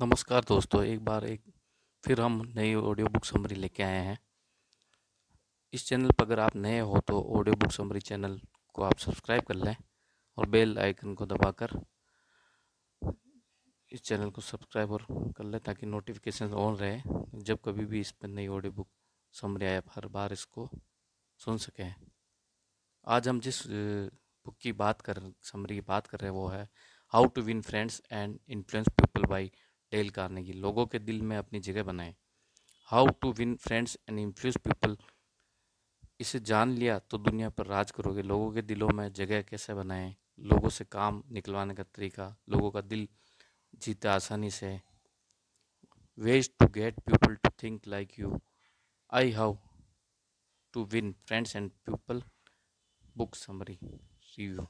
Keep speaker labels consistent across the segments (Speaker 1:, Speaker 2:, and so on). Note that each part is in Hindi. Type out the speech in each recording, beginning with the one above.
Speaker 1: नमस्कार दोस्तों एक बार एक फिर हम नई ऑडियो बुक समरी लेके आए हैं इस चैनल पर अगर आप नए हो तो ऑडियो बुक समरी चैनल को आप सब्सक्राइब कर लें और बेल आइकन को दबाकर इस चैनल को सब्सक्राइब और कर लें ताकि नोटिफिकेशन ऑन रहे जब कभी भी इस पर नई ऑडियो बुक समरी आए आप हर बार इसको सुन सकें आज हम जिस बुक की बात कर समरी की बात कर रहे हैं वो है how to win friends and influence people by Dale Carnegie लोगों के दिल में अपनी जगह बनाए how to win friends and influence people इसे जान लिया तो दुनिया पर राज करोगे लोगों के दिलों में जगह कैसे बनाएं लोगों से काम निकलवाने का तरीका लोगों का दिल जीते आसानी से ways to get people to think like you आई how to win friends and people book summary review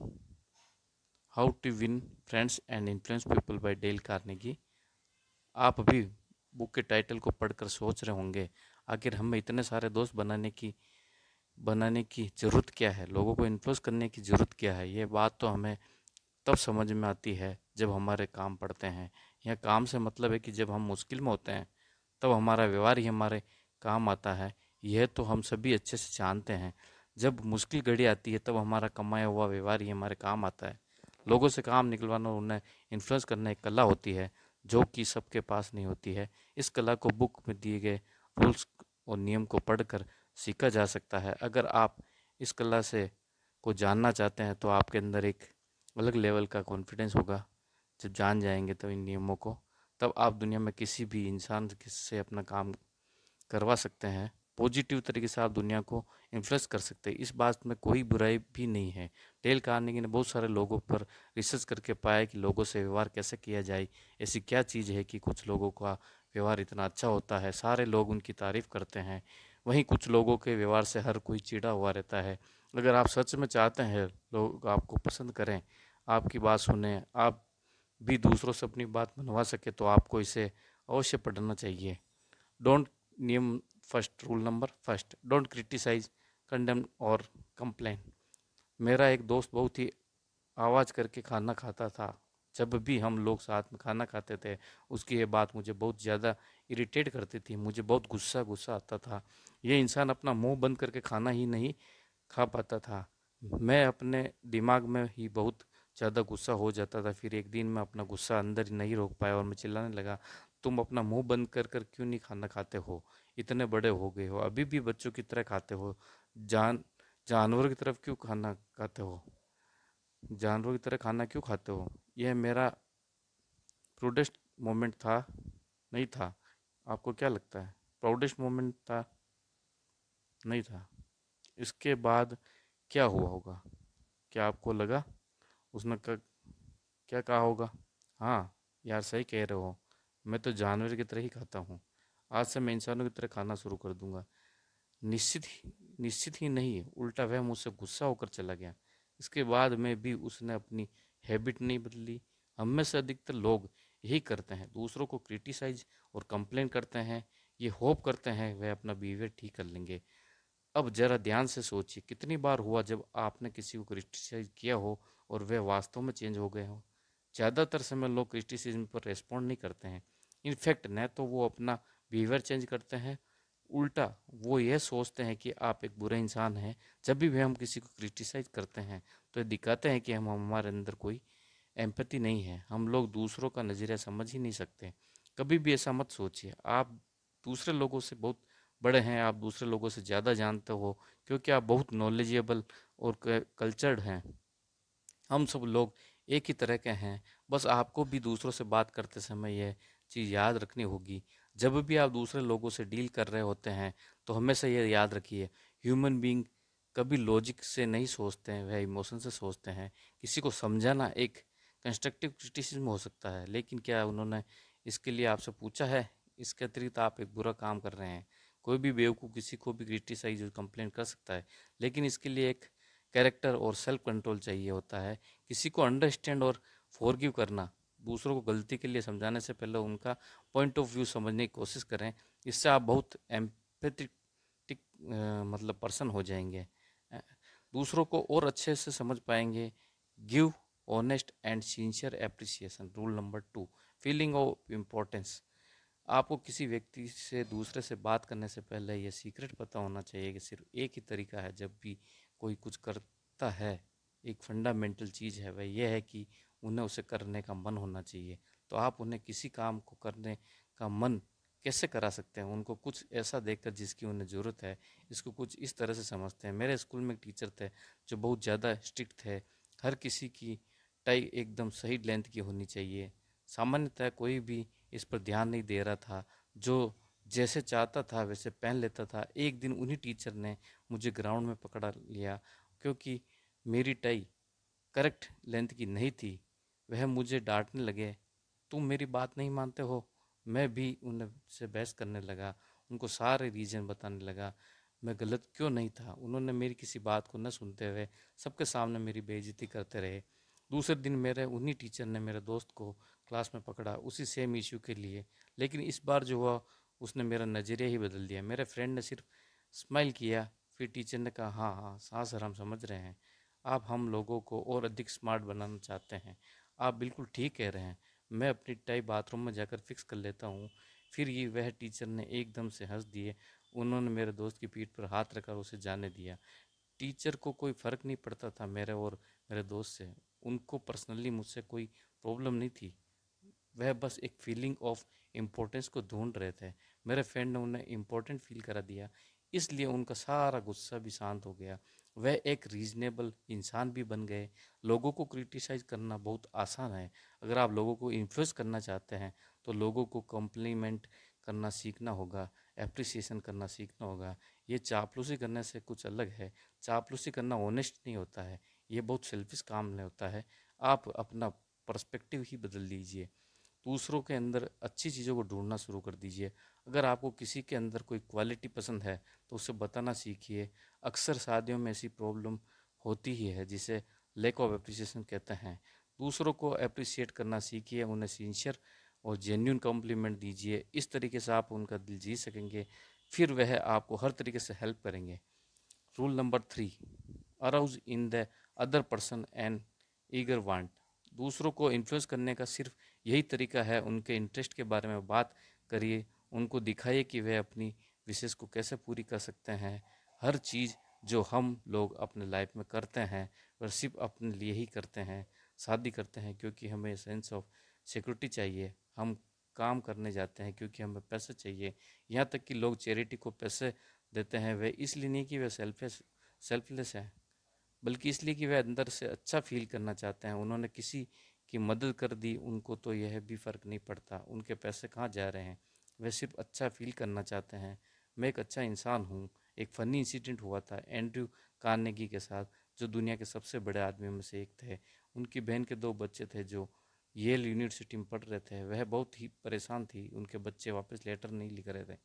Speaker 1: how to win friends and influence people by Dale Carnegie आप अभी बुक के टाइटल को पढ़कर सोच रहे होंगे आखिर हमें इतने सारे दोस्त बनाने की बनाने की ज़रूरत क्या है लोगों को इन्फ्लुएंस करने की ज़रूरत क्या है ये बात तो हमें तब समझ में आती है जब हमारे काम पड़ते हैं यह काम से मतलब है कि जब हम मुश्किल में होते हैं तब हमारा व्यवहार ही हमारे काम आता है यह तो हम सभी अच्छे से जानते हैं जब मुश्किल घड़ी आती है तब हमारा कमाया हुआ व्यवहार ही हमारे काम आता है लोगों से काम निकलवाना उन्हें इन्फ्लुएंस करना एक कला होती है जो कि सबके पास नहीं होती है इस कला को बुक में दिए गए रूल्स और नियम को पढ़कर सीखा जा सकता है अगर आप इस कला से को जानना चाहते हैं तो आपके अंदर एक अलग लेवल का कॉन्फिडेंस होगा जब जान जाएंगे तो इन नियमों को तब आप दुनिया में किसी भी इंसान से अपना काम करवा सकते हैं पॉजिटिव तरीके से आप दुनिया को इन्फ्लुएंस कर सकते हैं इस बात में कोई बुराई भी नहीं है डेल कार्नेगी ने बहुत सारे लोगों पर रिसर्च करके पाया कि लोगों से व्यवहार कैसे किया जाए ऐसी क्या चीज़ है कि कुछ लोगों का व्यवहार इतना अच्छा होता है सारे लोग उनकी तारीफ़ करते हैं वहीं कुछ लोगों के व्यवहार से हर कोई चिड़ा हुआ रहता है अगर आप सच में चाहते हैं लोग आपको पसंद करें आपकी बात सुने आप भी दूसरों से अपनी बात मनवा सके तो आपको इसे अवश्य पढ़ना चाहिए डोंट नियम first rule number first don't criticize condemn और कंप्लेन मेरा एक दोस्त बहुत ही आवाज़ करके खाना खाता था जब भी हम लोग साथ में खाना खाते थे उसकी ये बात मुझे बहुत ज़्यादा इरिटेट करती थी मुझे बहुत गुस्सा गुस्सा आता था ये इंसान अपना मुंह बंद करके खाना ही नहीं खा पाता था मैं अपने दिमाग में ही बहुत ज़्यादा गुस्सा हो जाता था फिर एक दिन मैं अपना गुस्सा अंदर नहीं रोक पाया और मैं चिल्लाने लगा तुम अपना मुंह बंद कर कर क्यों नहीं खाना खाते हो इतने बड़े हो गए हो अभी भी बच्चों की तरह खाते हो जान जानवर की तरफ क्यों खाना खाते हो जानवर की तरह खाना क्यों खाते हो यह मेरा प्रोडेस्ट मोमेंट था नहीं था आपको क्या लगता है प्राउडेस्ट मोमेंट था नहीं था इसके बाद क्या हुआ होगा क्या आपको लगा उसने कर, क्या कहा होगा हाँ यार सही कह रहे हो मैं तो जानवर की तरह ही खाता हूँ आज से मैं इंसानों की तरह खाना शुरू कर दूंगा निश्चित ही निश्चित ही नहीं उल्टा वह मुझसे गुस्सा होकर चला गया इसके बाद में भी उसने अपनी हैबिट नहीं बदली हम में से अधिकतर लोग यही करते हैं दूसरों को क्रिटिसाइज और कंप्लेन करते हैं ये होप करते हैं वह अपना बिहेवियर ठीक कर लेंगे अब जरा ध्यान से सोचिए कितनी बार हुआ जब आपने किसी को क्रिटिसाइज किया हो और वह वास्तव में चेंज हो गए हो ज़्यादातर समय लोग क्रिटिसिज्म पर रेस्पॉन्ड नहीं करते हैं इनफैक्ट न तो वो अपना बिहेवियर चेंज करते हैं उल्टा वो यह सोचते हैं कि आप एक बुरे इंसान हैं जब भी हम किसी को क्रिटिसाइज करते हैं तो दिखाते हैं कि हम हमारे अंदर कोई एम्पति नहीं है हम लोग दूसरों का नज़रिया समझ ही नहीं सकते कभी भी ऐसा मत सोचिए आप दूसरे लोगों से बहुत बड़े हैं आप दूसरे लोगों से ज़्यादा जानते हो क्योंकि आप बहुत नॉलेजेबल और कल्चर्ड हैं हम सब लोग एक ही तरह के हैं बस आपको भी दूसरों से बात करते समय यह चीज़ याद रखनी होगी जब भी आप दूसरे लोगों से डील कर रहे होते हैं तो हमेशा ये याद रखिए ह्यूमन बींग कभी लॉजिक से नहीं सोचते हैं वह इमोशन से सोचते हैं किसी को समझाना एक कंस्ट्रक्टिव क्रिटिसिज्म हो सकता है लेकिन क्या उन्होंने इसके लिए आपसे पूछा है इसके अतिरिक्त आप एक बुरा काम कर रहे हैं कोई भी बेवकूफ़ किसी को भी क्रिटिसाइज और कंप्लेंट कर सकता है लेकिन इसके लिए एक कैरेक्टर और सेल्फ कंट्रोल चाहिए होता है किसी को अंडरस्टैंड और फॉरगिव करना दूसरों को गलती के लिए समझाने से पहले उनका पॉइंट ऑफ व्यू समझने की कोशिश करें इससे आप बहुत एम्पेथिक मतलब पर्सन हो जाएंगे दूसरों को और अच्छे से समझ पाएंगे give honest and sincere appreciation rule number two feeling of importance आपको किसी व्यक्ति से दूसरे से बात करने से पहले यह सीक्रेट पता होना चाहिए कि सिर्फ एक ही तरीका है जब भी कोई कुछ करता है एक फंडामेंटल चीज़ है वह यह है कि उन्हें उसे करने का मन होना चाहिए तो आप उन्हें किसी काम को करने का मन कैसे करा सकते हैं उनको कुछ ऐसा देखकर जिसकी उन्हें ज़रूरत है इसको कुछ इस तरह से समझते हैं मेरे स्कूल में एक टीचर थे जो बहुत ज़्यादा स्ट्रिक्ट थे हर किसी की टाई एकदम सही लेंथ की होनी चाहिए सामान्यतः कोई भी इस पर ध्यान नहीं दे रहा था जो जैसे चाहता था वैसे पहन लेता था एक दिन उन्हीं टीचर ने मुझे ग्राउंड में पकड़ा लिया क्योंकि मेरी टाई करेक्ट लेंथ की नहीं थी वह मुझे डांटने लगे तुम मेरी बात नहीं मानते हो मैं भी उनसे बहस करने लगा उनको सारे रीजन बताने लगा मैं गलत क्यों नहीं था उन्होंने मेरी किसी बात को न सुनते हुए सबके सामने मेरी बेइज्जती करते रहे दूसरे दिन मेरे उन्हीं टीचर ने मेरे दोस्त को क्लास में पकड़ा उसी सेम इशू के लिए लेकिन इस बार जो हुआ उसने मेरा नज़रिया ही बदल दिया मेरे फ्रेंड ने सिर्फ स्माइल किया फिर टीचर ने कहा हाँ हाँ हाँ सर हम समझ रहे हैं आप हम लोगों को और अधिक स्मार्ट बनाना चाहते हैं आप बिल्कुल ठीक कह रहे हैं मैं अपनी टाई बाथरूम में जाकर फिक्स कर लेता हूँ फिर ये वह टीचर ने एकदम से हंस दिए उन्होंने मेरे दोस्त की पीठ पर हाथ रखकर उसे जाने दिया टीचर को कोई फ़र्क नहीं पड़ता था मेरे और मेरे दोस्त से उनको पर्सनली मुझसे कोई प्रॉब्लम नहीं थी वह बस एक फीलिंग ऑफ इम्पोर्टेंस को ढूंढ रहे थे मेरे फ्रेंड ने उन्हें इम्पोर्टेंट फील करा दिया इसलिए उनका सारा गुस्सा भी शांत हो गया वह एक रीजनेबल इंसान भी बन गए लोगों को क्रिटिसाइज़ करना बहुत आसान है अगर आप लोगों को इन्फ्लुएंस करना चाहते हैं तो लोगों को कॉम्प्लीमेंट करना सीखना होगा एप्रिसिएशन करना सीखना होगा ये चापलूसी करने से कुछ अलग है चापलूसी करना ऑनेस्ट नहीं होता है ये बहुत सेल्फिश काम नहीं होता है आप अपना पर्सपेक्टिव ही बदल लीजिए दूसरों के अंदर अच्छी चीज़ों को ढूंढना शुरू कर दीजिए अगर आपको किसी के अंदर कोई क्वालिटी पसंद है तो उसे बताना सीखिए अक्सर शादियों में ऐसी प्रॉब्लम होती ही है जिसे लैक ऑफ एप्रिसिएशन कहते हैं दूसरों को अप्रिसिएट करना सीखिए उन्हें सिंशियर और जेन्यून कॉम्प्लीमेंट दीजिए इस तरीके से आप उनका दिल जीत सकेंगे फिर वह आपको हर तरीके से हेल्प करेंगे rule number three arouse in the other person and eager want दूसरों को इन्फ्लुएंस करने का सिर्फ यही तरीका है उनके इंटरेस्ट के बारे में बात करिए उनको दिखाइए कि वह अपनी विशेष को कैसे पूरी कर सकते हैं हर चीज़ जो हम लोग अपने लाइफ में करते हैं और सिर्फ अपने लिए ही करते हैं शादी करते हैं क्योंकि हमें सेंस ऑफ सिक्योरिटी चाहिए हम काम करने जाते हैं क्योंकि हमें पैसे चाहिए यहाँ तक कि लोग चैरिटी को पैसे देते हैं वे इसलिए नहीं कि वे सेल्फलेस सेल्फलेस हैं बल्कि इसलिए कि वे अंदर से अच्छा फील करना चाहते हैं उन्होंने किसी की मदद कर दी उनको तो यह भी फ़र्क नहीं पड़ता उनके पैसे कहाँ जा रहे हैं वे सिर्फ अच्छा फील करना चाहते हैं मैं एक अच्छा इंसान हूँ एक फ़नी इंसिडेंट हुआ था एंड्रू कार्नेगी के साथ जो दुनिया के सबसे बड़े आदमी में से एक थे उनकी बहन के दो बच्चे थे जो येल यूनिवर्सिटी में पढ़ रहे थे वह बहुत ही परेशान थी उनके बच्चे वापस लेटर नहीं लिख रहे थे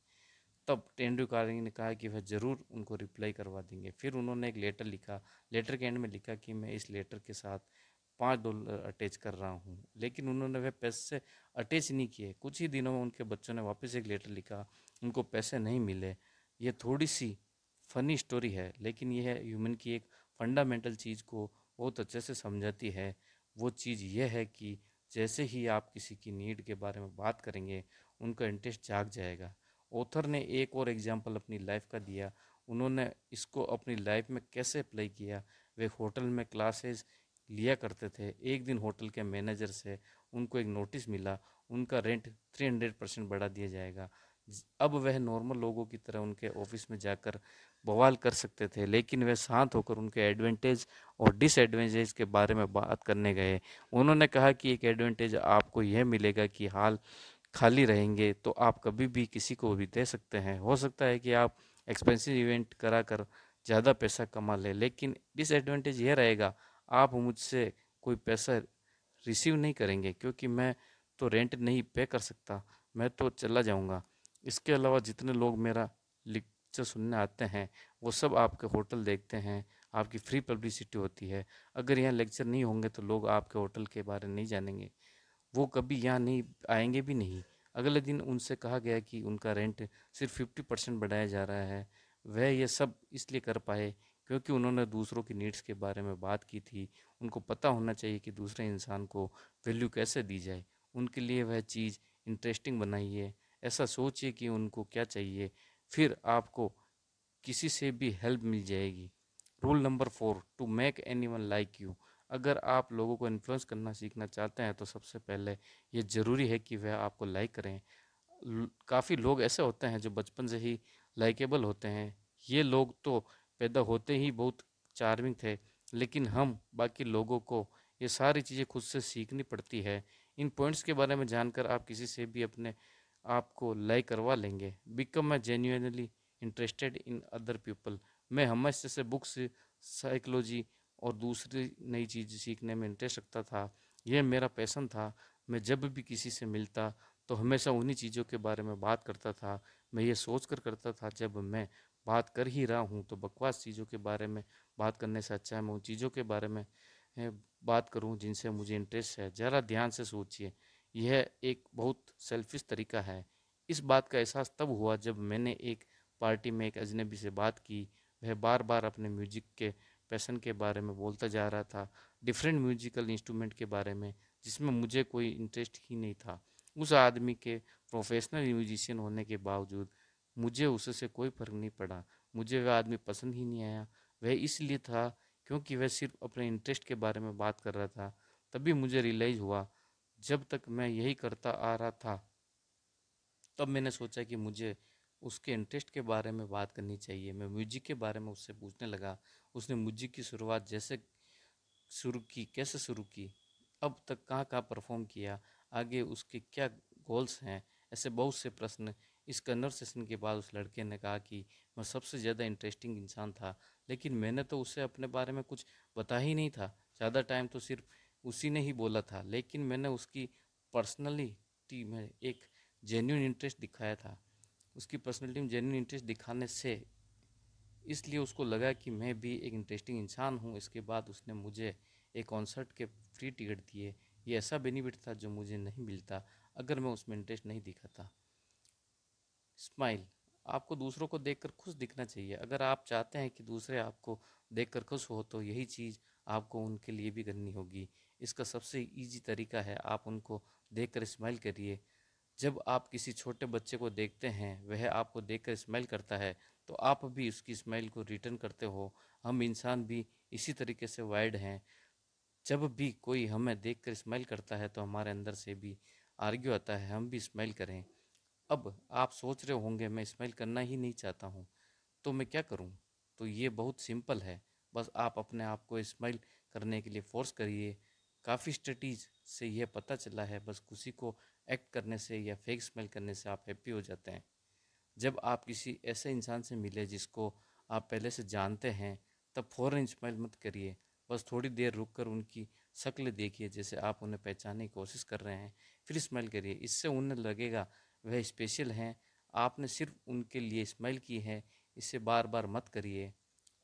Speaker 1: तब एंड्रू कार्नेगी ने कहा कि वह ज़रूर उनको रिप्लाई करवा देंगे फिर उन्होंने एक लेटर लिखा लेटर के एंड में लिखा कि मैं इस लेटर के साथ पाँच डॉलर अटैच कर रहा हूँ लेकिन उन्होंने वह पैसे अटैच नहीं किए कुछ ही दिनों में उनके बच्चों ने वापस एक लेटर लिखा उनको पैसे नहीं मिले ये थोड़ी सी फनी स्टोरी है लेकिन यह ह्यूमन की एक फंडामेंटल चीज़ को बहुत अच्छे से समझाती है वो चीज़ यह है कि जैसे ही आप किसी की नीड के बारे में बात करेंगे उनका इंटरेस्ट जाग जाएगा ऑथर ने एक और एग्जाम्पल अपनी लाइफ का दिया उन्होंने इसको अपनी लाइफ में कैसे अप्लाई किया वे होटल में क्लासेस लिया करते थे एक दिन होटल के मैनेजर से उनको एक नोटिस मिला उनका रेंट थ्री हंड्रेड परसेंट बढ़ा दिया जाएगा अब वह नॉर्मल लोगों की तरह उनके ऑफिस में जाकर बवाल कर सकते थे लेकिन वे शांत होकर उनके एडवांटेज और डिसएडवांटेज के बारे में बात करने गए उन्होंने कहा कि एक एडवांटेज आपको यह मिलेगा कि हाल खाली रहेंगे तो आप कभी भी किसी को भी दे सकते हैं हो सकता है कि आप एक्सपेंसिव इवेंट करा कर ज़्यादा पैसा कमा लें लेकिन डिसएडवांटेज यह रहेगा आप मुझसे कोई पैसा रिसीव नहीं करेंगे क्योंकि मैं तो रेंट नहीं पे कर सकता मैं तो चला जाऊंगा इसके अलावा जितने लोग मेरा लिख जो सुनने आते हैं वो सब आपके होटल देखते हैं आपकी फ्री पब्लिसिटी होती है अगर यहाँ लेक्चर नहीं होंगे तो लोग आपके होटल के बारे में नहीं जानेंगे वो कभी यहाँ नहीं आएंगे भी नहीं अगले दिन उनसे कहा गया कि उनका रेंट सिर्फ फिफ्टी परसेंट बढ़ाया जा रहा है वह यह सब इसलिए कर पाए क्योंकि उन्होंने दूसरों की नीड्स के बारे में बात की थी उनको पता होना चाहिए कि दूसरे इंसान को वैल्यू कैसे दी जाए उनके लिए वह चीज़ इंटरेस्टिंग बनाइए ऐसा सोचिए कि उनको क्या चाहिए फिर आपको किसी से भी हेल्प मिल जाएगी rule number four to make anyone like you अगर आप लोगों को इन्फ्लुएंस करना सीखना चाहते हैं तो सबसे पहले ये ज़रूरी है कि वह आपको लाइक करें काफ़ी लोग ऐसे होते हैं जो बचपन से ही लाइकेबल होते हैं ये लोग तो पैदा होते ही बहुत चार्मिंग थे लेकिन हम बाकी लोगों को ये सारी चीज़ें खुद से सीखनी पड़ती है इन पॉइंट्स के बारे में जानकर आप किसी से भी अपने आपको लय करवा लेंगे become a genuinely interested in other people मैं हमेशा से बुक्स साइकोलॉजी और दूसरी नई चीज़ सीखने में इंटरेस्ट रखता था यह मेरा पैसन था मैं जब भी किसी से मिलता तो हमेशा उन्हीं चीज़ों के बारे में बात करता था मैं ये सोच कर करता था जब मैं बात कर ही रहा हूँ तो बकवास चीज़ों के बारे में बात करने से अच्छा है मैं उन चीज़ों के बारे में बात करूँ जिनसे मुझे इंटरेस्ट है ज़रा ध्यान से सोचिए यह एक बहुत सेल्फिश तरीका है इस बात का एहसास तब हुआ जब मैंने एक पार्टी में एक अजनबी से बात की वह बार बार अपने म्यूजिक के पैसन के बारे में बोलता जा रहा था डिफरेंट म्यूजिकल इंस्ट्रूमेंट के बारे में जिसमें मुझे कोई इंटरेस्ट ही नहीं था उस आदमी के प्रोफेशनल म्यूजिशियन होने के बावजूद मुझे उससे कोई फर्क नहीं पड़ा मुझे वह आदमी पसंद ही नहीं आया वह इसलिए था क्योंकि वह सिर्फ अपने इंटरेस्ट के बारे में बात कर रहा था तभी मुझे रियलाइज़ हुआ जब तक मैं यही करता आ रहा था तब मैंने सोचा कि मुझे उसके इंटरेस्ट के बारे में बात करनी चाहिए मैं म्यूजिक के बारे में उससे पूछने लगा उसने म्यूजिक की शुरुआत जैसे शुरू की कैसे शुरू की अब तक कहाँ कहाँ परफॉर्म किया आगे उसके क्या गोल्स हैं ऐसे बहुत से प्रश्न इस कन्वर्सेशन के बाद उस लड़के ने कहा कि मैं सबसे ज़्यादा इंटरेस्टिंग इंसान था लेकिन मैंने तो उसे अपने बारे में कुछ बता ही नहीं था ज़्यादा टाइम तो सिर्फ उसी ने ही बोला था लेकिन मैंने उसकी पर्सनलिटी में एक जेन्यून इंटरेस्ट दिखाया था उसकी पर्सनलिटी में जेन्यून इंटरेस्ट दिखाने से इसलिए उसको लगा कि मैं भी एक इंटरेस्टिंग इंसान हूँ इसके बाद उसने मुझे एक कॉन्सर्ट के फ्री टिकट दिए ये ऐसा बेनिफिट था जो मुझे नहीं मिलता अगर मैं उसमें इंटरेस्ट नहीं दिखाता स्माइल आपको दूसरों को देखकर खुश दिखना चाहिए अगर आप चाहते हैं कि दूसरे आपको देखकर खुश हो तो यही चीज़ आपको उनके लिए भी करनी होगी इसका सबसे ईजी तरीका है आप उनको देख कर स्माइल करिए जब आप किसी छोटे बच्चे को देखते हैं वह आपको देखकर स्माइल करता है तो आप भी उसकी स्माइल को रिटर्न करते हो हम इंसान भी इसी तरीके से वाइड हैं जब भी कोई हमें देख कर स्माइल करता है तो हमारे अंदर से भी आर्ग्यू आता है हम भी स्माइल करें अब आप सोच रहे होंगे मैं स्माइल करना ही नहीं चाहता हूँ तो मैं क्या करूँ तो ये बहुत सिंपल है बस आप अपने आप को स्माइल करने के लिए फोर्स करिए काफ़ी स्टडीज़ से यह पता चला है बस खुशी को एक्ट करने से या फेक स्मेल करने से आप हैप्पी हो जाते हैं जब आप किसी ऐसे इंसान से मिले जिसको आप पहले से जानते हैं तब फ़ौरन स्माइल मत करिए बस थोड़ी देर रुक कर उनकी शक्ल देखिए जैसे आप उन्हें पहचानने की कोशिश कर रहे हैं फिर स्माइल करिए इससे उन्हें लगेगा वह स्पेशल हैं आपने सिर्फ उनके लिए स्माइल की है इसे बार बार मत करिए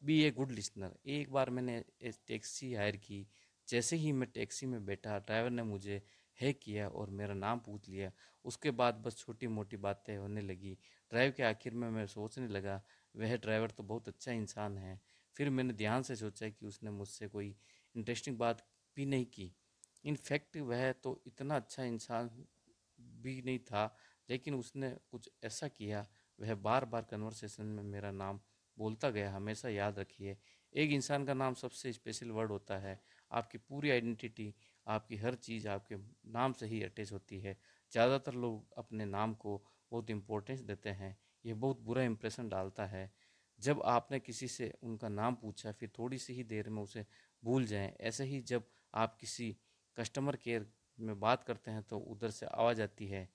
Speaker 1: बी ए गुड लिसनर एक बार मैंने टैक्सी हायर की जैसे ही मैं टैक्सी में बैठा ड्राइवर ने मुझे है किया और मेरा नाम पूछ लिया उसके बाद बस छोटी मोटी बातें होने लगी ड्राइव के आखिर में मैं सोचने लगा वह ड्राइवर तो बहुत अच्छा इंसान है फिर मैंने ध्यान से सोचा कि उसने मुझसे कोई इंटरेस्टिंग बात भी नहीं की इनफैक्ट वह तो इतना अच्छा इंसान भी नहीं था लेकिन उसने कुछ ऐसा किया वह बार बार कन्वर्सेशन में मेरा नाम बोलता गया हमेशा याद रखिए एक इंसान का नाम सबसे स्पेशल वर्ड होता है आपकी पूरी आइडेंटिटी आपकी हर चीज़ आपके नाम से ही अटैच होती है ज़्यादातर लोग अपने नाम को बहुत इम्पोर्टेंस देते हैं यह बहुत बुरा इम्प्रेशन डालता है जब आपने किसी से उनका नाम पूछा फिर थोड़ी सी ही देर में उसे भूल जाएं ऐसे ही जब आप किसी कस्टमर केयर में बात करते हैं तो उधर से आवाज़ आती है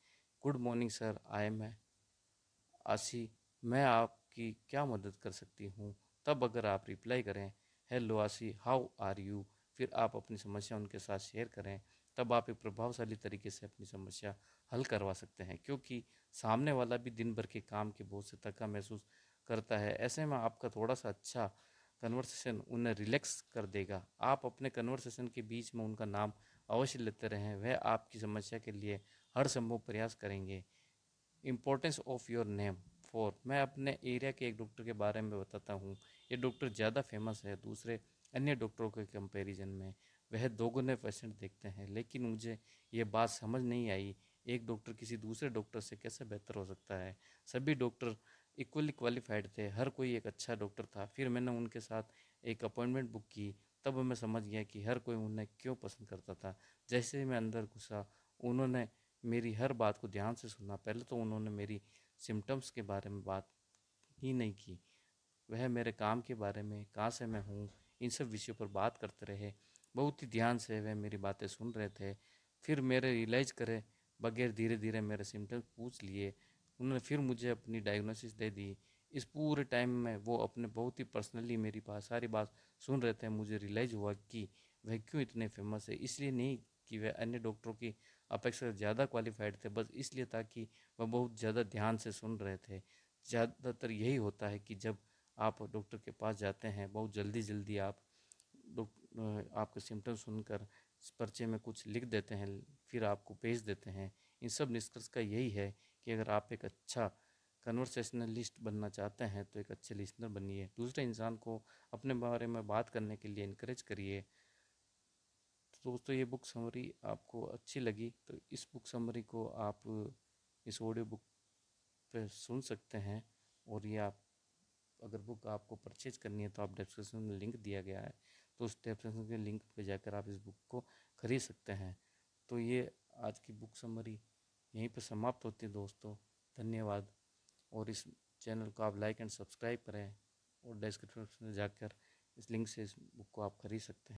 Speaker 1: good morning sir I am Ashi मैं आपकी क्या मदद कर सकती हूँ तब अगर आप रिप्लाई करें हेलो आशी हाउ आर यू फिर आप अपनी समस्या उनके साथ शेयर करें तब आप एक प्रभावशाली तरीके से अपनी समस्या हल करवा सकते हैं क्योंकि सामने वाला भी दिन भर के काम के बहुत से थका महसूस करता है ऐसे में आपका थोड़ा सा अच्छा कन्वर्सेशन उन्हें रिलैक्स कर देगा आप अपने कन्वर्सेशन के बीच में उनका नाम अवश्य लेते रहें वह आपकी समस्या के लिए हर संभव प्रयास करेंगे importance of your name for मैं अपने एरिया के एक डॉक्टर के बारे में बताता हूँ ये डॉक्टर ज़्यादा फेमस है दूसरे अन्य डॉक्टरों के कंपैरिजन में वह दोगुने पेशेंट देखते हैं लेकिन मुझे ये बात समझ नहीं आई एक डॉक्टर किसी दूसरे डॉक्टर से कैसे बेहतर हो सकता है सभी डॉक्टर इक्वली क्वालिफाइड थे हर कोई एक अच्छा डॉक्टर था फिर मैंने उनके साथ एक अपॉइंटमेंट बुक की तब मैं समझ गया कि हर कोई उन्हें क्यों पसंद करता था जैसे ही मैं अंदर घुसा उन्होंने मेरी हर बात को ध्यान से सुना पहले तो उन्होंने मेरी सिम्टम्स के बारे में बात ही नहीं की वह मेरे काम के बारे में कहाँ से मैं हूँ इन सब विषयों पर बात करते रहे बहुत ही ध्यान से वह मेरी बातें सुन रहे थे फिर मेरे रियलाइज़ करे बगैर धीरे धीरे मेरे सिम्टम्स पूछ लिए उन्होंने फिर मुझे अपनी डायग्नोसिस दे दी इस पूरे टाइम में वो अपने बहुत ही पर्सनली मेरी बात सारी बात सुन रहे थे मुझे रियलाइज हुआ कि वह क्यों इतने फेमस है इसलिए नहीं कि वह अन्य डॉक्टरों की अपेक्षा ज़्यादा क्वालिफाइड थे बस इसलिए था कि वह बहुत ज़्यादा ध्यान से सुन रहे थे ज़्यादातर यही होता है कि जब आप डॉक्टर के पास जाते हैं बहुत जल्दी जल्दी आप आपके सिम्टम सुनकर पर्चे में कुछ लिख देते हैं फिर आपको भेज देते हैं इन सब निष्कर्ष का यही है कि अगर आप एक अच्छा कन्वर्सेशनलिस्ट बनना चाहते हैं तो एक अच्छे लिसनर बनिए दूसरे इंसान को अपने बारे में बात करने के लिए इनक्रेज करिए तो दोस्तों ये बुक समरी आपको अच्छी लगी तो इस बुक समरी को आप इस ऑडियो बुक पे सुन सकते हैं और ये आप अगर बुक आपको परचेज करनी है तो आप डिस्क्रिप्शन में लिंक दिया गया है तो उस डिस्क्रिप्शन के लिंक पर जाकर आप इस बुक को ख़रीद सकते हैं तो ये आज की बुक समरी यहीं पर समाप्त होती है दोस्तों धन्यवाद और इस चैनल को आप लाइक एंड सब्सक्राइब करें और डिस्क्रिप्शन में जाकर इस लिंक से इस बुक को आप खरीद सकते हैं